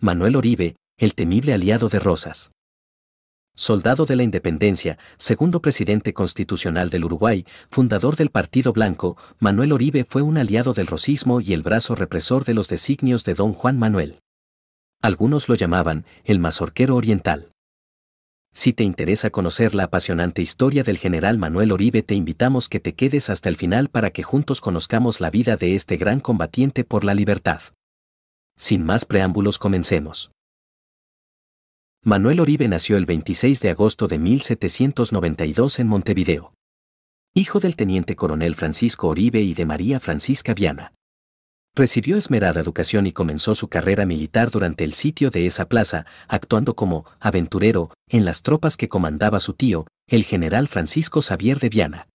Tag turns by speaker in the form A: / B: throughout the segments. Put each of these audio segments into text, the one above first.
A: Manuel Oribe, el temible aliado de Rosas. Soldado de la Independencia, segundo presidente constitucional del Uruguay, fundador del Partido Blanco, Manuel Oribe fue un aliado del rosismo y el brazo represor de los designios de don Juan Manuel. Algunos lo llamaban el mazorquero oriental. Si te interesa conocer la apasionante historia del general Manuel Oribe, te invitamos que te quedes hasta el final para que juntos conozcamos la vida de este gran combatiente por la libertad. Sin más preámbulos comencemos. Manuel Oribe nació el 26 de agosto de 1792 en Montevideo. Hijo del teniente coronel Francisco Oribe y de María Francisca Viana. Recibió esmerada educación y comenzó su carrera militar durante el sitio de esa plaza, actuando como aventurero en las tropas que comandaba su tío, el general Francisco Xavier de Viana.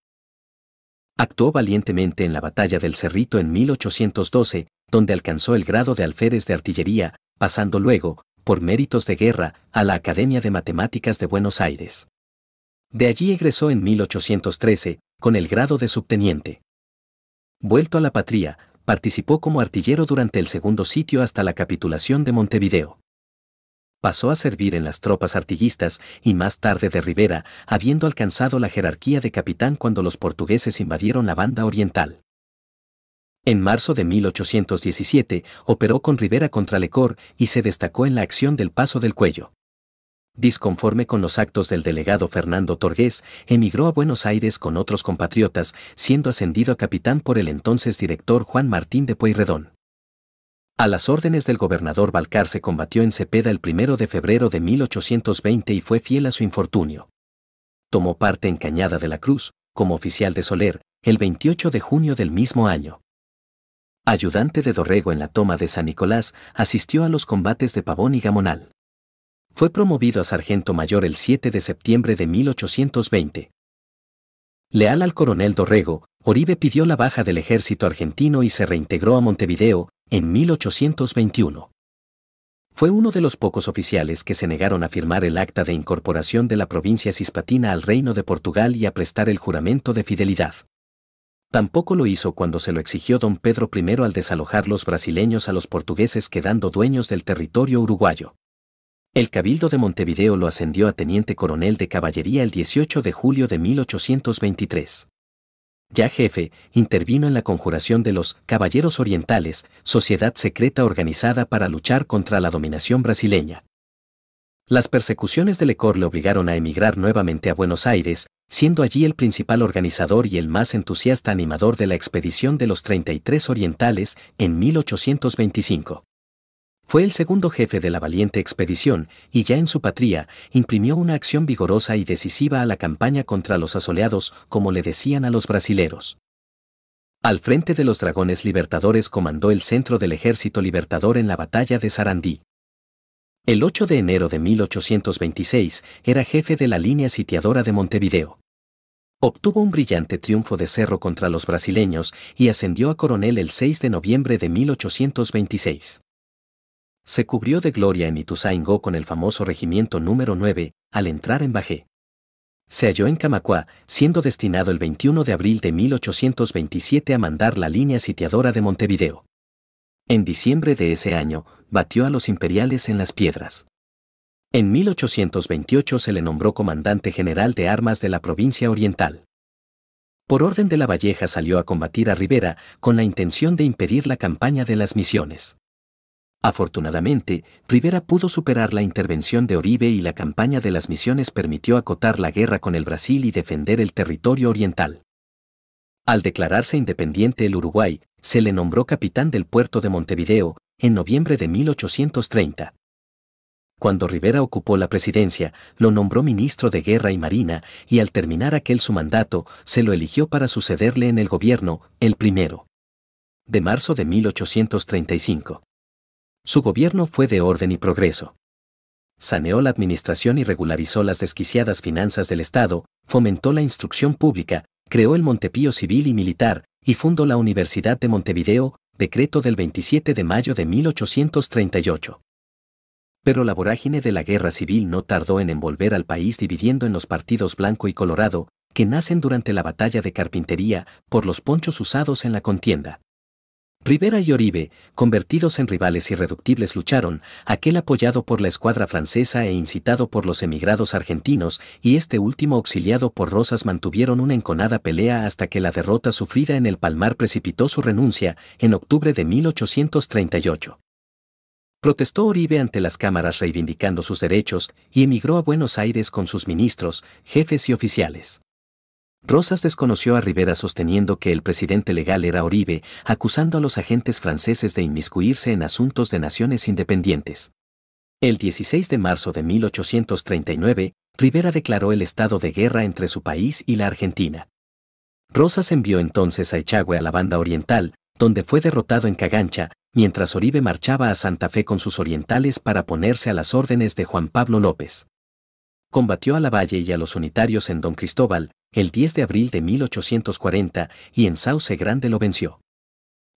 A: Actuó valientemente en la batalla del Cerrito en 1812, donde alcanzó el grado de alférez de artillería, pasando luego, por méritos de guerra, a la Academia de Matemáticas de Buenos Aires. De allí egresó en 1813, con el grado de subteniente. Vuelto a la patria, participó como artillero durante el segundo sitio hasta la capitulación de Montevideo. Pasó a servir en las tropas artillistas y más tarde de Rivera, habiendo alcanzado la jerarquía de capitán cuando los portugueses invadieron la banda oriental. En marzo de 1817 operó con Rivera contra Lecor y se destacó en la acción del Paso del Cuello. Disconforme con los actos del delegado Fernando Torgués, emigró a Buenos Aires con otros compatriotas, siendo ascendido a capitán por el entonces director Juan Martín de Pueyrredón. A las órdenes del gobernador Balcar se combatió en Cepeda el 1 de febrero de 1820 y fue fiel a su infortunio. Tomó parte en Cañada de la Cruz, como oficial de Soler, el 28 de junio del mismo año ayudante de Dorrego en la toma de San Nicolás, asistió a los combates de Pavón y Gamonal. Fue promovido a sargento mayor el 7 de septiembre de 1820. Leal al coronel Dorrego, Oribe pidió la baja del ejército argentino y se reintegró a Montevideo en 1821. Fue uno de los pocos oficiales que se negaron a firmar el acta de incorporación de la provincia cispatina al Reino de Portugal y a prestar el juramento de fidelidad. Tampoco lo hizo cuando se lo exigió don Pedro I al desalojar los brasileños a los portugueses quedando dueños del territorio uruguayo. El Cabildo de Montevideo lo ascendió a teniente coronel de caballería el 18 de julio de 1823. Ya jefe, intervino en la conjuración de los Caballeros Orientales, sociedad secreta organizada para luchar contra la dominación brasileña. Las persecuciones de Lecor le obligaron a emigrar nuevamente a Buenos Aires, siendo allí el principal organizador y el más entusiasta animador de la expedición de los 33 orientales en 1825. Fue el segundo jefe de la valiente expedición y ya en su patria imprimió una acción vigorosa y decisiva a la campaña contra los asoleados, como le decían a los brasileros. Al frente de los dragones libertadores comandó el centro del ejército libertador en la batalla de Sarandí. El 8 de enero de 1826 era jefe de la línea sitiadora de Montevideo. Obtuvo un brillante triunfo de cerro contra los brasileños y ascendió a coronel el 6 de noviembre de 1826. Se cubrió de gloria en Ituzaingó con el famoso regimiento número 9, al entrar en Bajé. Se halló en Camacuá, siendo destinado el 21 de abril de 1827 a mandar la línea sitiadora de Montevideo. En diciembre de ese año, batió a los imperiales en las piedras. En 1828 se le nombró comandante general de armas de la provincia oriental. Por orden de la Valleja salió a combatir a Rivera con la intención de impedir la campaña de las misiones. Afortunadamente, Rivera pudo superar la intervención de Oribe y la campaña de las misiones permitió acotar la guerra con el Brasil y defender el territorio oriental. Al declararse independiente el Uruguay, se le nombró capitán del puerto de Montevideo en noviembre de 1830. Cuando Rivera ocupó la presidencia, lo nombró ministro de Guerra y Marina y al terminar aquel su mandato, se lo eligió para sucederle en el gobierno, el primero. De marzo de 1835. Su gobierno fue de orden y progreso. Saneó la administración y regularizó las desquiciadas finanzas del Estado, fomentó la instrucción pública, creó el Montepío Civil y Militar, y fundó la Universidad de Montevideo, decreto del 27 de mayo de 1838. Pero la vorágine de la guerra civil no tardó en envolver al país dividiendo en los partidos blanco y colorado, que nacen durante la batalla de carpintería por los ponchos usados en la contienda. Rivera y Oribe, convertidos en rivales irreductibles, lucharon, aquel apoyado por la escuadra francesa e incitado por los emigrados argentinos, y este último auxiliado por Rosas mantuvieron una enconada pelea hasta que la derrota sufrida en el Palmar precipitó su renuncia en octubre de 1838. Protestó Oribe ante las cámaras reivindicando sus derechos y emigró a Buenos Aires con sus ministros, jefes y oficiales. Rosas desconoció a Rivera sosteniendo que el presidente legal era Oribe, acusando a los agentes franceses de inmiscuirse en asuntos de naciones independientes. El 16 de marzo de 1839, Rivera declaró el estado de guerra entre su país y la Argentina. Rosas envió entonces a Echagüe a la banda oriental, donde fue derrotado en Cagancha, mientras Oribe marchaba a Santa Fe con sus orientales para ponerse a las órdenes de Juan Pablo López combatió a Lavalle y a los unitarios en Don Cristóbal el 10 de abril de 1840 y en Sauce Grande lo venció.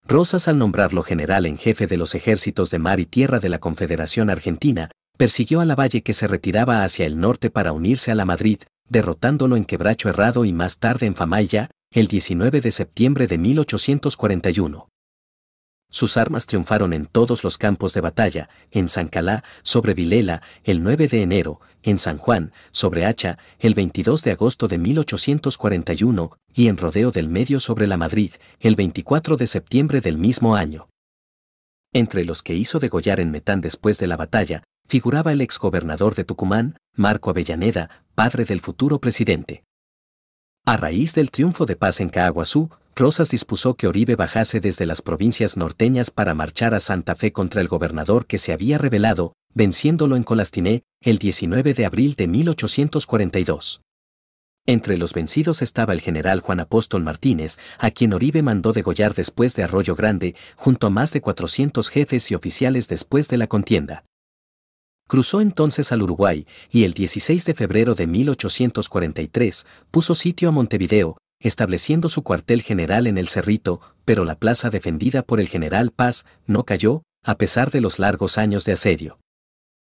A: Rosas al nombrarlo general en jefe de los ejércitos de mar y tierra de la Confederación Argentina, persiguió a Lavalle que se retiraba hacia el norte para unirse a la Madrid, derrotándolo en Quebracho Herrado y más tarde en Famaya, el 19 de septiembre de 1841. Sus armas triunfaron en todos los campos de batalla, en San Calá, sobre Vilela, el 9 de enero, en San Juan, sobre Hacha, el 22 de agosto de 1841, y en Rodeo del Medio sobre la Madrid, el 24 de septiembre del mismo año. Entre los que hizo degollar en Metán después de la batalla, figuraba el exgobernador de Tucumán, Marco Avellaneda, padre del futuro presidente. A raíz del triunfo de paz en Caaguazú, Rosas dispuso que Oribe bajase desde las provincias norteñas para marchar a Santa Fe contra el gobernador que se había rebelado, venciéndolo en Colastiné, el 19 de abril de 1842. Entre los vencidos estaba el general Juan Apóstol Martínez, a quien Oribe mandó degollar después de Arroyo Grande, junto a más de 400 jefes y oficiales después de la contienda. Cruzó entonces al Uruguay y el 16 de febrero de 1843 puso sitio a Montevideo, estableciendo su cuartel general en el Cerrito, pero la plaza defendida por el general Paz no cayó, a pesar de los largos años de asedio.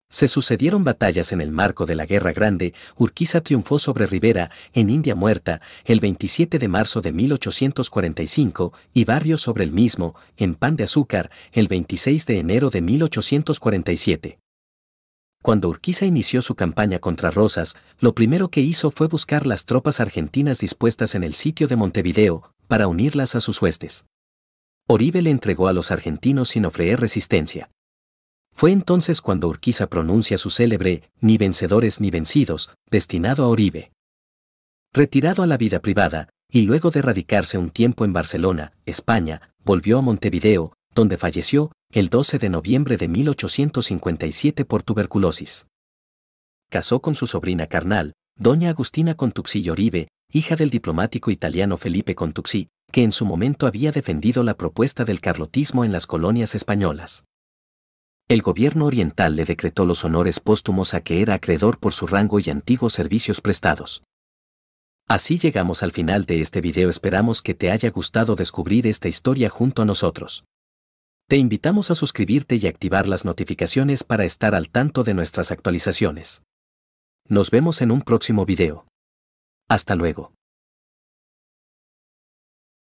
A: Se sucedieron batallas en el marco de la Guerra Grande, Urquiza triunfó sobre Rivera, en India Muerta, el 27 de marzo de 1845, y Barrio sobre el mismo, en Pan de Azúcar, el 26 de enero de 1847. Cuando Urquiza inició su campaña contra Rosas, lo primero que hizo fue buscar las tropas argentinas dispuestas en el sitio de Montevideo, para unirlas a sus huestes. Oribe le entregó a los argentinos sin ofrecer resistencia. Fue entonces cuando Urquiza pronuncia su célebre Ni vencedores ni vencidos, destinado a Oribe. Retirado a la vida privada, y luego de radicarse un tiempo en Barcelona, España, volvió a Montevideo, donde falleció el 12 de noviembre de 1857 por tuberculosis. Casó con su sobrina carnal, doña Agustina Contuxi Oribe, hija del diplomático italiano Felipe Contuxi, que en su momento había defendido la propuesta del carlotismo en las colonias españolas. El gobierno oriental le decretó los honores póstumos a que era acreedor por su rango y antiguos servicios prestados. Así llegamos al final de este video esperamos que te haya gustado descubrir esta historia junto a nosotros. Te invitamos a suscribirte y activar las notificaciones para estar al tanto de nuestras actualizaciones. Nos vemos en un próximo video. Hasta luego.